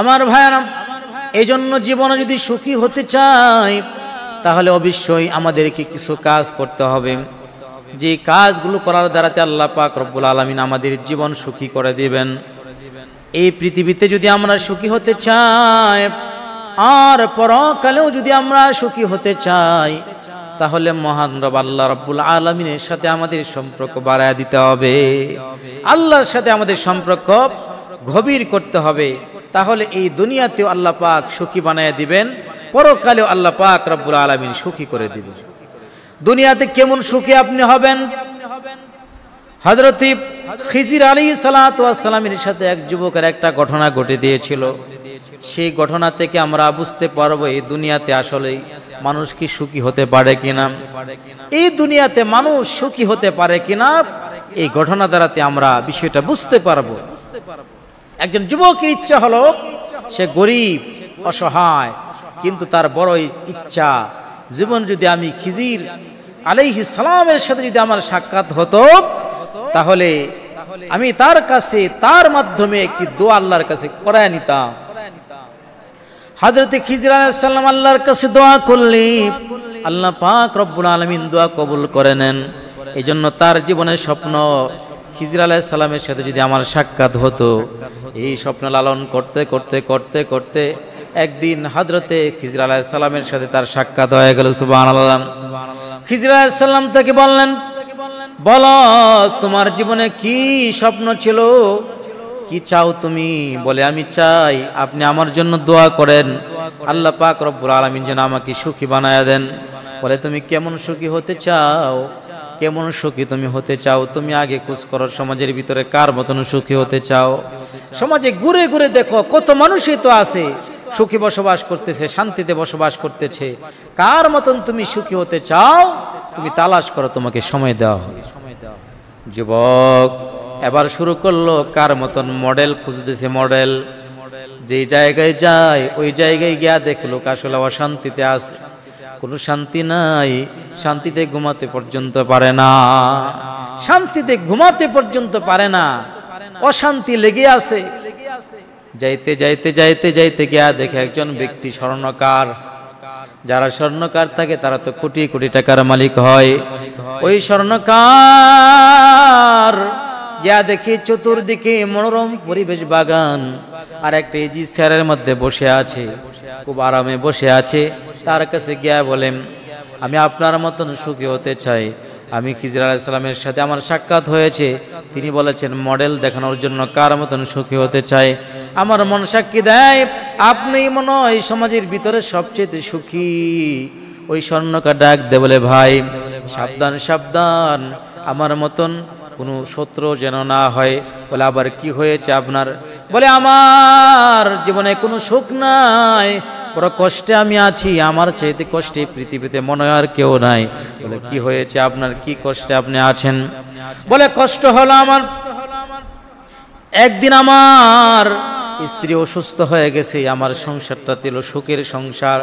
আমার ভাইয়ারাম এই জন্য জীবনে যদি সুখী হতে চাই তাহলে অবশ্যই আমাদেরকে কিছু কাজ করতে হবে যে কাজগুলো করার দ্বারাতে আল্লাহ পাক রব্বুল আলমিন আমাদের জীবন সুখী করে দিবেন এই পৃথিবীতে যদি আমরা সুখী হতে চাই আর পরকালেও যদি আমরা সুখী হতে চাই তাহলে মহান রব আল্লাহ রব্বুল আলমিনের সাথে আমাদের সম্পর্ক বাড়ায় দিতে হবে আল্লাহর সাথে আমাদের সম্পর্ক গভীর করতে হবে তাহলে এই দুনিয়াতেও আল্লাহ পাক সুখী বানায় দিবেন পরকালেও আল্লাহ পাক রব্বুল আলমিন সুখী করে দিবেন দুনিয়াতে কেমন সুখী আপনি হবেন হজরতি খিজির আলী সালাতামের সাথে এক যুবকের একটা ঘটনা ঘটে দিয়েছিল সেই ঘটনা থেকে আমরা বুঝতে পারবো এই দুনিয়াতে আসলেই মানুষ কি সুখী হতে পারে কিনা এই দুনিয়াতে মানুষ সুখী হতে পারে কিনা এই ঘটনা দ্বারাতে আমরা বিষয়টা বুঝতে পারবো বুঝতে পারবো একজন যুবকের ইচ্ছা হলো সে গরিব অসহায় কিন্তু তার বড় ইচ্ছা জীবন যদি আমি খিজির আলাইহি সালামের সাথে যদি আমার সাক্ষাৎ হতো তাহলে আমি তার কাছে তার মাধ্যমে একটি দোয়া আল্লাহর কাছে করায় নিতাম হাজরতে খিজির আলাইসাল্লাম আল্লাহর কাছে দোয়া করলে আল্লাহ পাক রব্বুল আলমিন দোয়া কবুল করে নেন এই জন্য তার জীবনের স্বপ্ন খিজির আলাহিসাল্লামের সাথে যদি আমার সাক্ষাৎ হতো এই স্বপ্ন লালন করতে করতে করতে করতে একদিন হাজরতে খিজির আলাহিসাল্লামের সাথে তার সাক্ষাৎ হয়ে গেল সুবাহ আল্লাহ খিজির আলাইসাল্লাম তাকে বললেন বল তোমার জীবনে কি স্বপ্ন ছিল কি চাও তুমি বলে আমি চাই আপনি আমার জন্য দোয়া করেন আল্লাহ পাক রব্বুর আলমিন যেন আমাকে সুখী বানায় দেন বলে তুমি কেমন সুখী হতে চাও কেমন সুখী তুমি হতে চাও তুমি আগে খোঁজ করো সমাজের ভিতরে কার মতন সুখী হতে চাও সমাজে ঘুরে ঘুরে দেখো কত মানুষই তো আছে সুখী বসবাস করতেছে শান্তিতে বসবাস করতেছে কার মতন তুমি সুখী হতে চাও তুমি তালাশ করো তোমাকে সময় দেওয়া হবে যুবক এবার শুরু করলো কার মতন মডেল খুঁজতেছে মডেল যে জায়গায় যায় ওই জায়গায় গিয়া দেখলো আসলে অশান্তিতে আছে কোনো শান্তি নাই শান্তিতে ঘুমাতে পর্যন্ত পারে না শান্তিতে ঘুমাতে পর্যন্ত পারে না অশান্তি লেগে আছে যাইতে যাইতে যাইতে যাইতে গিয়া দেখে একজন ব্যক্তি স্বর্ণকার যারা স্বর্ণকার থাকে তারা তো কোটি কোটি টাকার মালিক হয় ওই স্বর্ণকার গিয়া দেখি চতুর্দিকে মনোরম পরিবেশ বাগান আর একটা এজি স্যারের মধ্যে বসে আছে খুব আরামে বসে আছে তার কাছে গিয়া বলেন আমি আপনার মতন সুখী হতে চাই আমি খিজির আলাইসালামের সাথে আমার সাক্ষাৎ হয়েছে তিনি বলেছেন মডেল দেখানোর জন্য কার মতন সুখী হতে চাই আমার মন সাক্ষী দেয় আপনি মনে হয় সমাজের ভিতরে সবচেয়ে সুখী ওই স্বর্ণকা ডাক দে বলে ভাই সাবধান সাবধান আমার মতন কোনো শত্রু যেন না হয় বলে আবার কি হয়েছে আপনার বলে আমার জীবনে কোনো সুখ নাই বড় কষ্টে আমি আছি আমার চাইতে কষ্টে পৃথিবীতে মনে হয় আর কেউ নাই বলে কি হয়েছে আপনার কি কষ্টে আপনি আছেন বলে কষ্ট হলো আমার একদিন আমার স্ত্রী অসুস্থ হয়ে গেছে আমার সংসারটা ছিল সুখের সংসার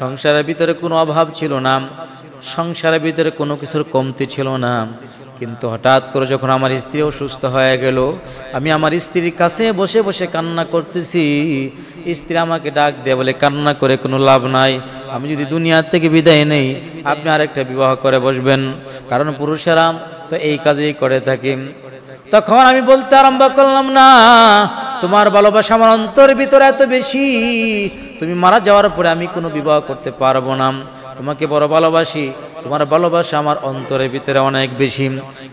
সংসারের ভিতরে কোনো অভাব ছিল না সংসারের ভিতরে কোনো কিছুর কমতি ছিল না কিন্তু হঠাৎ করে যখন আমার স্ত্রী অসুস্থ হয়ে গেল আমি আমার স্ত্রীর কাছে বসে বসে কান্না করতেছি স্ত্রী আমাকে ডাক দেয় বলে কান্না করে কোনো লাভ নাই আমি যদি দুনিয়ার থেকে বিদায় নেই আপনি আরেকটা বিবাহ করে বসবেন কারণ পুরুষেরা তো এই কাজেই করে থাকি তখন আমি বলতে আরম্ভ করলাম না তোমার ভালোবাসা আমার অন্তর ভিতরে এত বেশি তুমি মারা যাওয়ার পরে আমি কোনো বিবাহ করতে পারবো না তোমাকে বড় ভালোবাসি তোমার ভালোবাসা আমার অন্তরের ভিতরে অনেক বেশি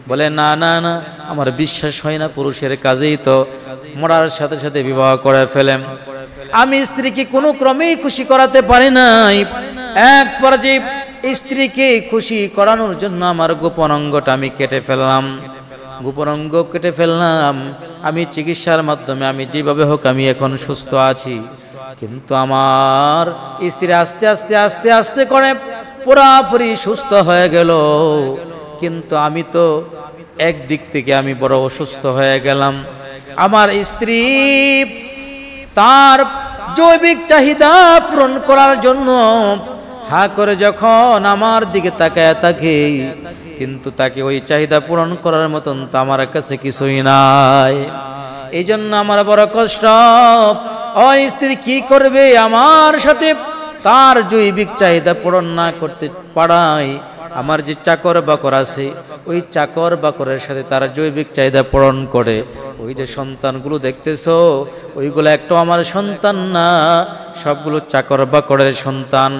বলে না না না আমার বিশ্বাস হয় না পুরুষের কাজেই তো মরার সাথে সাথে বিবাহ করে ফেলেন আমি স্ত্রীকে কোনো ক্রমেই খুশি করাতে পারি নাই এক পর্যায়ে স্ত্রীকে খুশি করানোর জন্য আমার গোপন অঙ্গটা আমি কেটে ফেললাম গোপন অঙ্গ কেটে ফেললাম আমি চিকিৎসার মাধ্যমে আমি যেভাবে হোক আমি এখন সুস্থ আছি কিন্তু আমার স্ত্রী আস্তে আস্তে আস্তে আস্তে করে পুরাপুরি সুস্থ হয়ে গেল কিন্তু আমি তো একদিক থেকে আমি বড় অসুস্থ হয়ে গেলাম আমার স্ত্রী তার জৈবিক চাহিদা পূরণ করার জন্য হা করে যখন আমার দিকে তাকায় থাকে কিন্তু তাকে ওই চাহিদা পূরণ করার মতন তো আমার কাছে কিছুই নাই এই জন্য আমার বড় কষ্ট ওই স্ত্রী কি করবে আমার সাথে তার জৈবিক চাহিদা পূরণ না করতে পারায় আমার যে চাকর বাকর আছে ওই চাকর বাকরের সাথে তারা জৈবিক চাহিদা পূরণ করে ওই যে সন্তানগুলো দেখতেছ ওইগুলো একটু আমার সন্তান না সবগুলো চাকর বাকরের সন্তান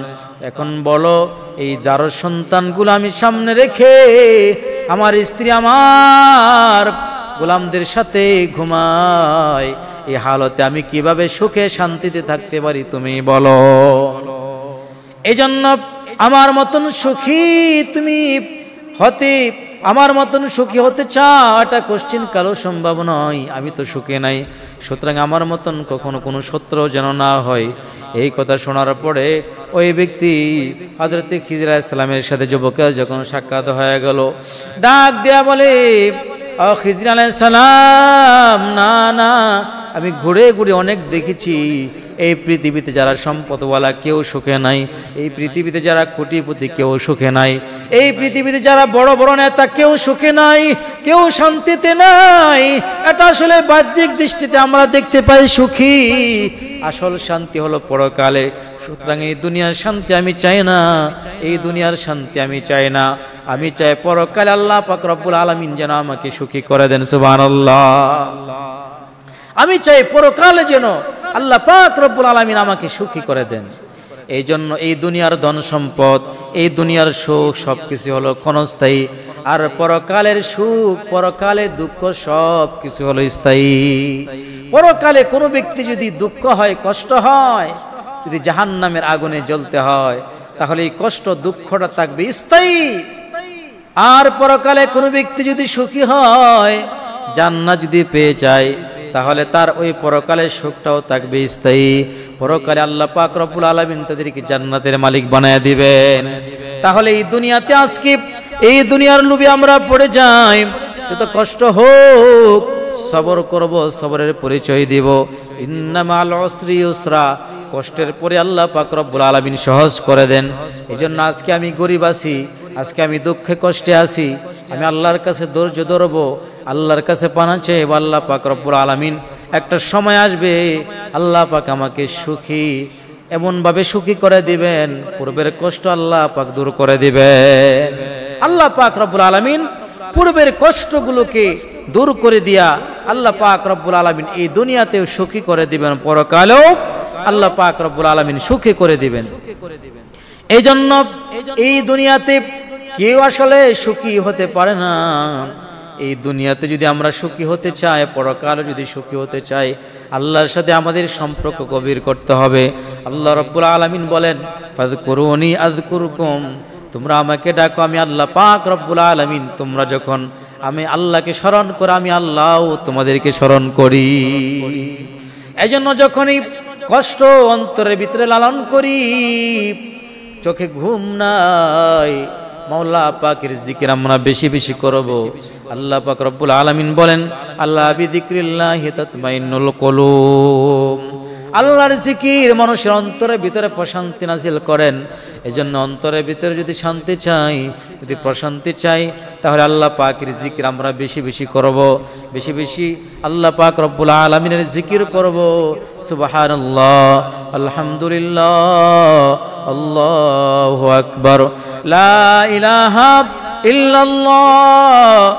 এখন বলো এই যার সন্তানগুলো আমি সামনে রেখে আমার স্ত্রী আমার গোলামদের সাথে ঘুমায় এই হালতে আমি কিভাবে সুখে শান্তিতে থাকতে পারি তুমি বলো এজন্য আমার মতন সুখী তুমি হতে আমার মতন সুখী হতে চাও এটা কোশ্চিন কালো সম্ভব নয় আমি তো সুখে নাই সুতরাং আমার মতন কখনো কোনো সত্র যেন না হয় এই কথা শোনার পরে ওই ব্যক্তি হজরতে খিজরা ইসলামের সাথে যুবকের যখন সাক্ষাৎ হয়ে গেল ডাক দেয়া বলে খিজরা সালাম না না আমি ঘুরে ঘুরে অনেক দেখেছি এই পৃথিবীতে যারা সম্পদওয়ালা কেউ সুখে নাই এই পৃথিবীতে যারা কোটিপতি কেউ সুখে নাই এই পৃথিবীতে যারা বড় বড় নেতা কেউ সুখে নাই কেউ শান্তিতে নাই এটা আসলে বাহ্যিক দৃষ্টিতে আমরা দেখতে পাই সুখী আসল শান্তি হলো পরকালে সুতরাং এই দুনিয়ার শান্তি আমি চাই না এই দুনিয়ার শান্তি আমি চাই না আমি চাই পরকালে আল্লাহ পাক রব্বুল আলমিন যেন আমাকে সুখী করে দেন সুবহানাল্লাহ আল্লাহ আমি চাই পরকালে যেন আল্লাহ পাক রব্বুল আলমিন আমাকে সুখী করে দেন এই জন্য এই দুনিয়ার ধন সম্পদ এই দুনিয়ার সুখ সব কিছু হলো ক্ষণস্থায়ী আর পরকালের সুখ পরকালে দুঃখ সব কিছু হলো স্থায়ী পরকালে কোনো ব্যক্তি যদি দুঃখ হয় কষ্ট হয় যদি জাহান নামের আগুনে জ্বলতে হয় তাহলে এই কষ্ট দুঃখটা থাকবে স্থায়ী আর পরকালে কোনো ব্যক্তি যদি সুখী হয় জান্না যদি পেয়ে যায় তাহলে তার ওই পরকালে সুখটাও থাকবে স্থায়ী পরকালে আল্লাহ পাক রবুল আলামিন তাদেরকে জান্নাতের মালিক বানায় দিবেন তাহলে এই দুনিয়াতে আজকে এই দুনিয়ার লুবি আমরা পড়ে যাই যত কষ্ট হোক সবর করব সবরের পরিচয় দিব ইন্নামাল অশ্রী উসরা কষ্টের পরে আল্লাহ পাক রব্বুল আলামিন সহজ করে দেন এই জন্য আজকে আমি গরিব আছি আজকে আমি দুঃখে কষ্টে আছি আমি আল্লাহর কাছে ধৈর্য ধরবো আল্লাহর কাছে পানাচ্ছে বা আল্লাহ পাক রব্বুল আলমিন একটা সময় আসবে আল্লাহ পাক আমাকে সুখী এমনভাবে সুখী করে দিবেন পূর্বের কষ্ট আল্লাহ পাক দূর করে দিবেন আল্লাহ পাক রব্বুল আলমিন পূর্বের কষ্টগুলোকে দূর করে দিয়া আল্লাহ পাক রব্বুল আলমিন এই দুনিয়াতেও সুখী করে দিবেন পরকালেও আল্লাহ পাক রব্বুল আলমিন সুখী করে দিবেন এই জন্য এই দুনিয়াতে কেউ আসলে সুখী হতে পারে না এই দুনিয়াতে যদি আমরা সুখী হতে চাই পরকালে যদি সুখী হতে চাই আল্লাহর সাথে আমাদের সম্পর্ক গভীর করতে হবে আল্লাহ রব্বুল আলমিন বলেন করুনি আজ কুরকুম তোমরা আমাকে ডাকো আমি আল্লাহ পাক রব্বুল আলমিন তোমরা যখন আমি আল্লাহকে স্মরণ করে আমি আল্লাহ তোমাদেরকে স্মরণ করি এজন্য যখনই কষ্ট অন্তরের ভিতরে লালন করি চোখে ঘুম নাই মৌলা পাকের জিকির আমরা বেশি বেশি করবো আল্লাহ পাক রব্বুল আলামিন বলেন আল্লাহ বিদিক্রিল্লাহ হিতাতমাইনুল কলুম আল্লাহর জিকির মানুষের অন্তরের ভিতরে প্রশান্তি নাজিল করেন এজন্য অন্তরের ভিতরে যদি শান্তি চাই যদি প্রশান্তি চাই তাহলে আল্লাহ পাকের জিকির আমরা বেশি বেশি করব বেশি বেশি আল্লাহ পাক রব্বুল আলমিনের জিকির করব সুবাহান আল্লাহ আলহামদুলিল্লাহ আল্লাহ আকবর ইল্লাল্লাহ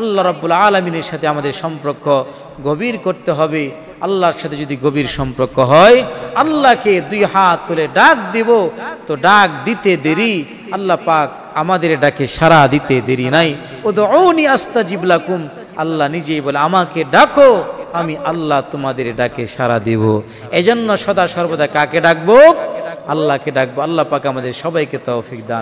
আল্লাহ রব্বুল আলমিনের সাথে আমাদের সম্পর্ক গভীর করতে হবে আল্লাহর সাথে যদি গভীর সম্পর্ক হয় আল্লাহকে দুই হাত তুলে ডাক দিব তো ডাক দিতে দেরি আল্লাহ পাক আমাদের ডাকে সারা দিতে দেরি নাই ও তো অনি আস্তা জিবলাকুম আল্লাহ নিজেই বলে আমাকে ডাকো আমি আল্লাহ তোমাদের ডাকে সারা দিব এজন্য সদা সর্বদা কাকে ডাকবো আল্লাহকে ডাকবো আল্লাহ পাক আমাদের সবাইকে তৌফিক দান